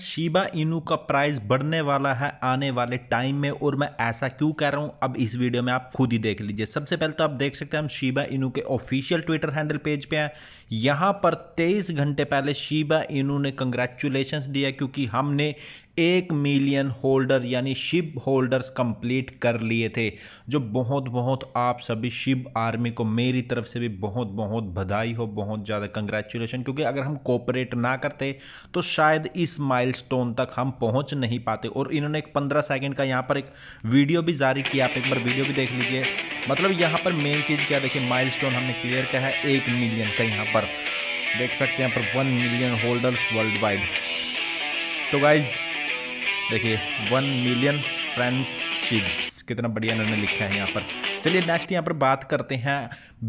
Shiba Inu का price बढ़ने वाला है आने वाले टाइम में और मैं ऐसा क्यों कह रहा हूं अब इस वीडियो में आप खुद ही देख लीजिए सबसे पहले तो आप देख सकते हैं हम शिबा इनू के ऑफिशियल ट्विटर हैंडल पेज पे हैं यहां पर 23 घंटे पहले शिबा इनू ने कंग्रेचुलेशंस दिया क्योंकि हमने एक मिलियन होल्डर यानी शिप होल्डर्स कंप्लीट कर लिए थे जो बहुत बहुत आप सभी शिप आर्मी को मेरी तरफ से भी बहुत बहुत बधाई हो बहुत ज़्यादा कंग्रेचुलेशन क्योंकि अगर हम कोऑपरेट ना करते तो शायद इस माइलस्टोन तक हम पहुंच नहीं पाते और इन्होंने एक पंद्रह सेकेंड का यहाँ पर एक वीडियो भी जारी किया आप एक बार वीडियो भी देख लीजिए मतलब यहाँ पर मेन चीज़ क्या देखिए माइल हमने क्लियर किया है एक मिलियन का यहाँ पर देख सकते हैं यहाँ पर one million holders worldwide तो गाइज़ देखिए वन मिलियन फ्रेंडशिप्स कितना बढ़िया इन्होंने लिखा है यहाँ पर चलिए नेक्स्ट यहाँ पर बात करते हैं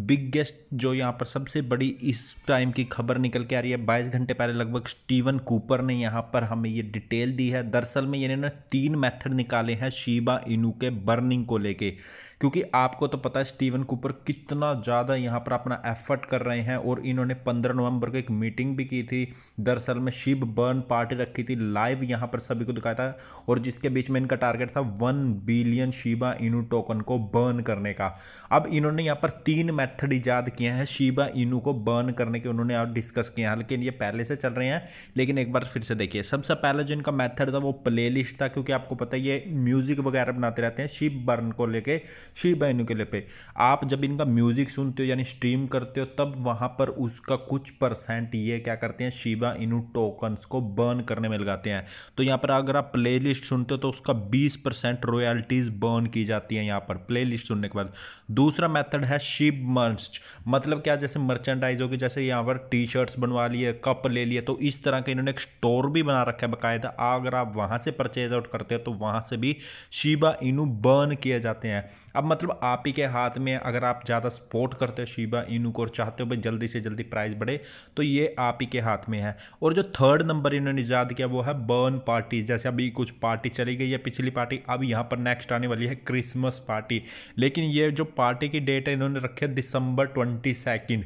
बिगेस्ट जो यहाँ पर सबसे बड़ी इस टाइम की खबर निकल के आ रही है बाईस घंटे पहले लगभग स्टीवन कूपर ने यहाँ पर हमें ये डिटेल दी है दरअसल में इन्होंने तीन मेथड निकाले हैं शीबा इनू के बर्निंग को लेके क्योंकि आपको तो पता है स्टीवन कूपर कितना ज़्यादा यहाँ पर अपना एफर्ट कर रहे हैं और इन्होंने पंद्रह नवंबर को एक मीटिंग भी की थी दरअसल में शिव बर्न पार्टी रखी थी लाइव यहाँ पर सभी को दिखाया था और जिसके बीच में इनका टारगेट था one billion Shiba Inu token को बर्न करना करने का अब इन्होंने यहाँ पर तीन मेथड ईजाद किए हैं शिबा इनू को बर्न करने के उन्होंने आप डिस्कस किया है लेकिन ये पहले से चल रहे हैं लेकिन एक बार फिर से देखिए सबसे पहले जो इनका मैथड था वो प्ले था क्योंकि आपको पता है ये म्यूज़िक वगैरह बनाते रहते हैं शिव बर्न को लेकर शिबा इनू के लिए पे आप जब इनका म्यूज़िक सुनते हो यानी स्ट्रीम करते हो तब वहाँ पर उसका कुछ परसेंट ये क्या करते हैं शिबा इनू टोकन्स को बर्न करने में लगाते हैं तो यहाँ पर अगर आप प्लेलिस्ट सुनते हो तो उसका 20 परसेंट रॉयल्टीज़ बर्न की जाती है यहाँ पर प्लेलिस्ट सुनने के के बाद दूसरा मेथड है शिप मर्च मतलब क्या जैसे मर्चेंडाइज होगी जैसे यहाँ पर टी शर्ट्स बनवा लिए कप ले लिए तो इस तरह के इन्होंने एक स्टोर भी बना रखा है बकायदा अगर आप वहाँ से परचेज आउट करते हो तो वहाँ से भी शिबा इनू बर्न किए जाते हैं अब मतलब आप ही के हाथ में अगर आप ज़्यादा सपोर्ट करते हो शिबा इनू को और चाहते हो भाई जल्दी से जल्दी प्राइस बढ़े तो ये आप ही के हाथ में है और जो थर्ड नंबर इन्होंने ईजाद किया वो है बर्न पार्टी जैसे अभी कुछ पार्टी चली गई है पिछली पार्टी अब यहाँ पर नेक्स्ट आने वाली है क्रिसमस पार्टी लेकिन ये जो पार्टी की डेट है इन्होंने रखी है दिसंबर ट्वेंटी सेकेंड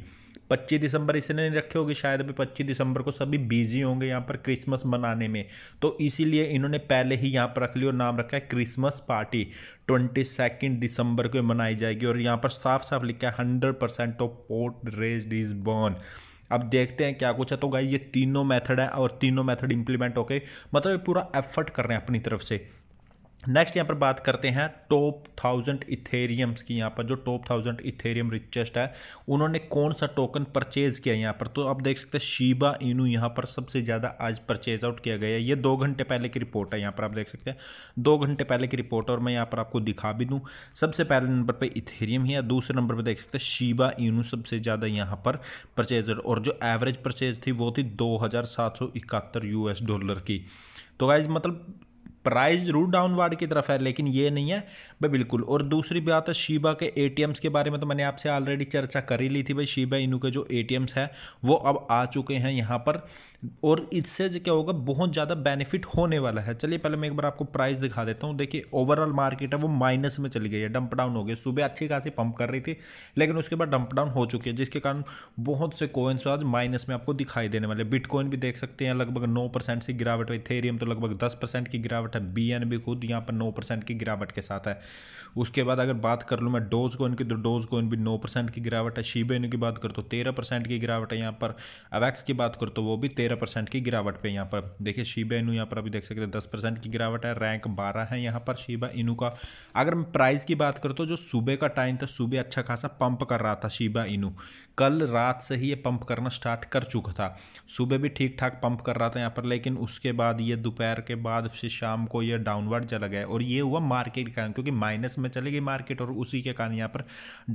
पच्चीस दिसंबर इसने नहीं रखे होगी शायद अभी पच्चीस दिसंबर को सभी बिजी होंगे यहाँ पर क्रिसमस मनाने में तो इसीलिए इन्होंने पहले ही यहाँ पर रख लिया और नाम रखा है क्रिसमस पार्टी ट्वेंटी सेकेंड दिसंबर को मनाई जाएगी और यहाँ पर साफ साफ लिखा है hundred percent of port rage is born अब देखते हैं क्या कुछ है तो गाई ये तीनों मेथड है और तीनों मेथड इंप्लीमेंट होके मतलब पूरा एफर्ट कर रहे हैं अपनी तरफ से नेक्स्ट यहाँ पर बात करते हैं टॉप थाउजेंड इथेरियम्स की यहाँ पर जो टॉप थाउजेंड इथेरियम रिचेस्ट है उन्होंने कौन सा टोकन परचेज किया यहाँ पर तो आप देख सकते हैं शीबा इनू यहाँ पर सबसे ज़्यादा आज परचेज आउट किया गया है ये दो घंटे पहले की रिपोर्ट है यहाँ पर आप देख सकते हैं दो घंटे पहले की रिपोर्ट और मैं यहाँ पर आपको दिखा भी दूँ सबसे पहले नंबर पर इथेरियम ही है दूसरे नंबर पर देख सकते हैं शीबा इनू सबसे ज़्यादा यहाँ पर परचेज और जो एवरेज परचेज थी वो थी दो हज़ार सात सौ इकहत्तर डॉलर की तो गाइज मतलब प्राइस रूट डाउनवर्ड की तरफ है लेकिन ये नहीं है भाई बिल्कुल और दूसरी बात है शीबा के ए के बारे में तो मैंने आपसे ऑलरेडी चर्चा कर ही ली थी भाई शीबा इनू के जो ए है वो अब आ चुके हैं यहाँ पर और इससे क्या होगा बहुत ज़्यादा बेनिफिट होने वाला है चलिए पहले मैं एक बार आपको प्राइस दिखा देता हूँ देखिए ओवरऑल मार्केट है वो माइनस में चली गई है डंप डाउन हो गई सुबह अच्छी खासी पंप कर रही थी लेकिन उसके बाद डंप डाउन हो चुकी है जिसके कारण बहुत से कोइंस आज माइनस में आपको दिखाई देने वाले बिटकॉइन भी देख सकते हैं लगभग नौ परसेंट से गिरावट हुई थेरियम तो लगभग दस परसेंट की गिरावट है है बी खुद यहाँ पर नौ परसेंट की गिरावट के साथ है उसके बाद अगर बात कर लूँ मैं डोज कोइन की तो डोज कोइन भी नौ परसेंट की गिरावट है शीबेन की बात करूँ तो तेरह परसेंट की गिरावट है यहाँ पर अवैक्स की बात करूँ तो वो भी तेरह परसेंट की गिरावट पे यहाँ पर देखिए शीबे इनू यहाँ पर अभी देख सकते हैं दस परसेंट की गिरावट है रैंक बारह है यहाँ पर शीबा इनू का अगर मैं प्राइस की बात करूँ तो जो सुबह का टाइम था सुबह अच्छा खासा पंप कर रहा था शीबा इनू कल रात से ही ये पंप करना स्टार्ट कर चुका था सुबह भी ठीक ठाक पंप कर रहा था यहाँ पर लेकिन उसके बाद ये दोपहर के बाद फिर शाम शाम को ये डाउनवर्ड चला गया और ये हुआ मार्केट के कारण क्योंकि माइनस में चले गई मार्केट और उसी के कारण यहाँ पर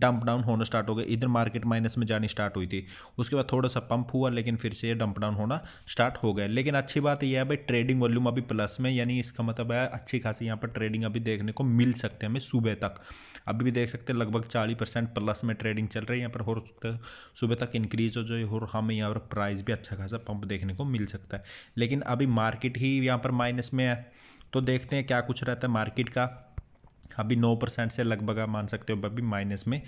डंप डाउन होना स्टार्ट हो गया इधर मार्केट माइनस में जानी स्टार्ट हुई थी उसके बाद थोड़ा सा पंप हुआ लेकिन फिर से ये डंप डाउन होना स्टार्ट हो गया लेकिन अच्छी बात यह है भाई ट्रेडिंग वॉल्यूम अभी प्लस में यानी इसका मतलब है अच्छी खासी यहाँ पर ट्रेडिंग अभी देखने को मिल सकते हैं हमें सुबह तक अभी भी देख सकते हैं लगभग चालीस परसेंट प्लस में ट्रेडिंग चल रही है यहाँ पर हो सकता है सुबह तक इंक्रीज हो जाए और हमें यहाँ पर प्राइस भी अच्छा खासा पंप देखने को मिल सकता है लेकिन अभी मार्केट ही यहाँ पर माइनस में है तो देखते हैं क्या कुछ रहता है मार्केट का अभी नौ परसेंट से लगभग आप मान सकते हो अभी माइनस में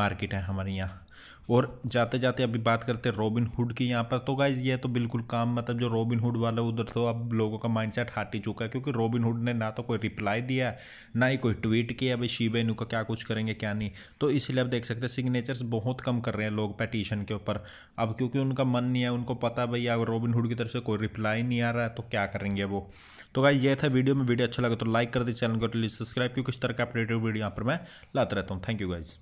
मार्केट है हमारे यहाँ और जाते जाते अभी बात करते हैं रॉबिन हुड की यहाँ पर तो गाइज ये तो बिल्कुल काम मतलब जो रॉबिन हुड वाले उधर तो अब लोगों का माइंडसेट हट ही चुका है क्योंकि रॉबिन हुड ने ना तो कोई रिप्लाई दिया ना ही कोई ट्वीट किया भाई शिबे इनू का क्या कुछ करेंगे क्या नहीं तो इसलिए आप देख सकते हैं सिग्नेचर्स बहुत कम कर रहे हैं लोग पटिशन के ऊपर अब क्योंकि उनका मन नहीं है उनको पता भाई अब रॉबिन हुड की तरफ से कोई रिप्लाई नहीं आ रहा है तो क्या करेंगे वो तो गाइज ये था वीडियो में वीडियो अच्छा लगा तो लाइक कर दे चैनल को सब्सक्राइब क्योंकि इस तरह करके अपडेटेड वीडियो यहाँ पर मैं लाता रहता हूँ थैंक यू गाइज़